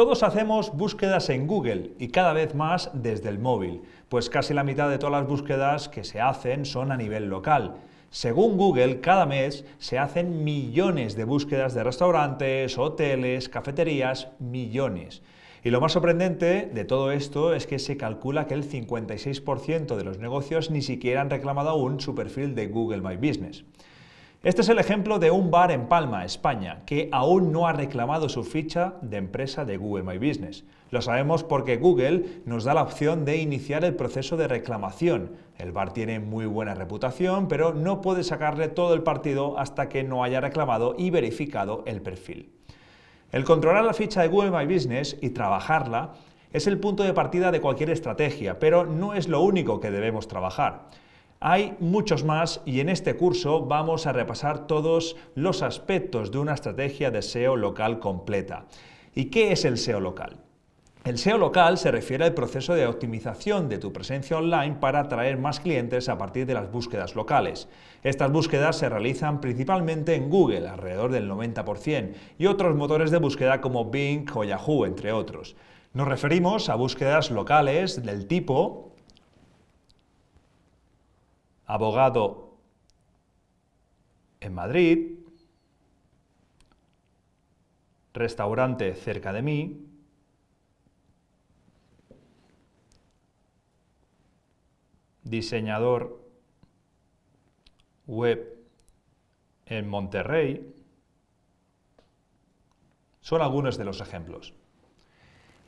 Todos hacemos búsquedas en Google y cada vez más desde el móvil, pues casi la mitad de todas las búsquedas que se hacen son a nivel local. Según Google, cada mes se hacen millones de búsquedas de restaurantes, hoteles, cafeterías, millones. Y lo más sorprendente de todo esto es que se calcula que el 56% de los negocios ni siquiera han reclamado aún su perfil de Google My Business. Este es el ejemplo de un bar en Palma, España, que aún no ha reclamado su ficha de empresa de Google My Business. Lo sabemos porque Google nos da la opción de iniciar el proceso de reclamación. El bar tiene muy buena reputación, pero no puede sacarle todo el partido hasta que no haya reclamado y verificado el perfil. El controlar la ficha de Google My Business y trabajarla es el punto de partida de cualquier estrategia, pero no es lo único que debemos trabajar. Hay muchos más y en este curso vamos a repasar todos los aspectos de una estrategia de SEO local completa. ¿Y qué es el SEO local? El SEO local se refiere al proceso de optimización de tu presencia online para atraer más clientes a partir de las búsquedas locales. Estas búsquedas se realizan principalmente en Google, alrededor del 90%, y otros motores de búsqueda como Bing o Yahoo, entre otros. Nos referimos a búsquedas locales del tipo abogado en Madrid, restaurante cerca de mí, diseñador web en Monterrey. Son algunos de los ejemplos.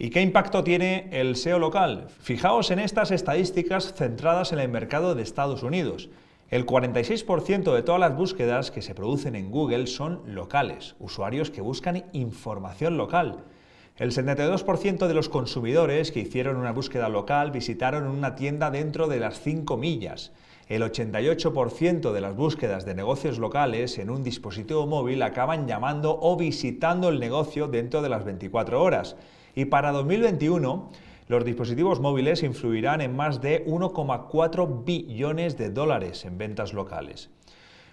¿Y qué impacto tiene el SEO local? Fijaos en estas estadísticas centradas en el mercado de Estados Unidos. El 46% de todas las búsquedas que se producen en Google son locales, usuarios que buscan información local. El 72% de los consumidores que hicieron una búsqueda local visitaron una tienda dentro de las 5 millas. El 88% de las búsquedas de negocios locales en un dispositivo móvil acaban llamando o visitando el negocio dentro de las 24 horas. Y para 2021, los dispositivos móviles influirán en más de 1,4 billones de dólares en ventas locales.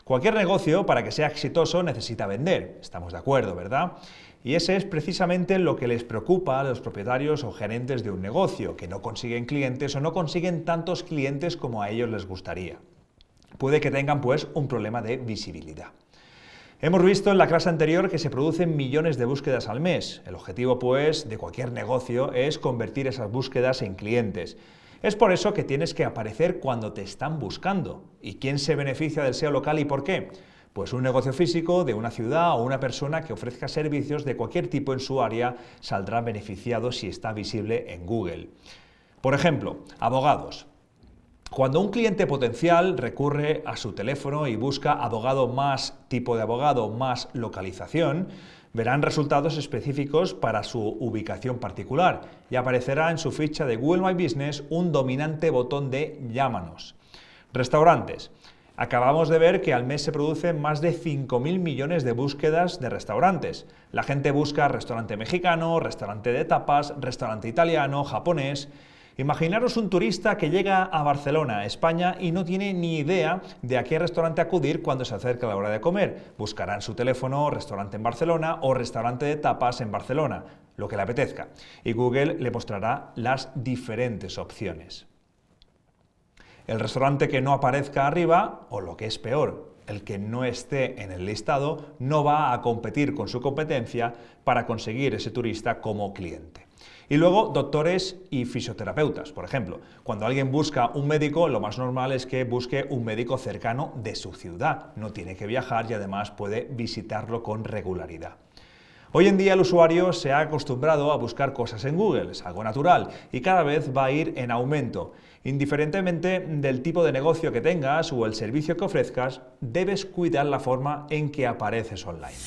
Cualquier negocio, para que sea exitoso, necesita vender. Estamos de acuerdo, ¿verdad? Y ese es precisamente lo que les preocupa a los propietarios o gerentes de un negocio, que no consiguen clientes o no consiguen tantos clientes como a ellos les gustaría. Puede que tengan, pues, un problema de visibilidad. Hemos visto en la clase anterior que se producen millones de búsquedas al mes. El objetivo, pues, de cualquier negocio es convertir esas búsquedas en clientes. Es por eso que tienes que aparecer cuando te están buscando. ¿Y quién se beneficia del SEO local y por qué? Pues un negocio físico de una ciudad o una persona que ofrezca servicios de cualquier tipo en su área saldrá beneficiado si está visible en Google. Por ejemplo, abogados. Cuando un cliente potencial recurre a su teléfono y busca abogado más tipo de abogado más localización, verán resultados específicos para su ubicación particular y aparecerá en su ficha de Google My Business un dominante botón de llámanos. Restaurantes. Acabamos de ver que al mes se producen más de 5.000 millones de búsquedas de restaurantes. La gente busca restaurante mexicano, restaurante de tapas, restaurante italiano, japonés. Imaginaros un turista que llega a Barcelona, España, y no tiene ni idea de a qué restaurante acudir cuando se acerca la hora de comer. Buscará en su teléfono restaurante en Barcelona o restaurante de tapas en Barcelona, lo que le apetezca, y Google le mostrará las diferentes opciones. El restaurante que no aparezca arriba, o lo que es peor, el que no esté en el listado no va a competir con su competencia para conseguir ese turista como cliente. Y luego doctores y fisioterapeutas, por ejemplo. Cuando alguien busca un médico, lo más normal es que busque un médico cercano de su ciudad. No tiene que viajar y además puede visitarlo con regularidad. Hoy en día el usuario se ha acostumbrado a buscar cosas en Google, es algo natural, y cada vez va a ir en aumento. Indiferentemente del tipo de negocio que tengas o el servicio que ofrezcas, debes cuidar la forma en que apareces online.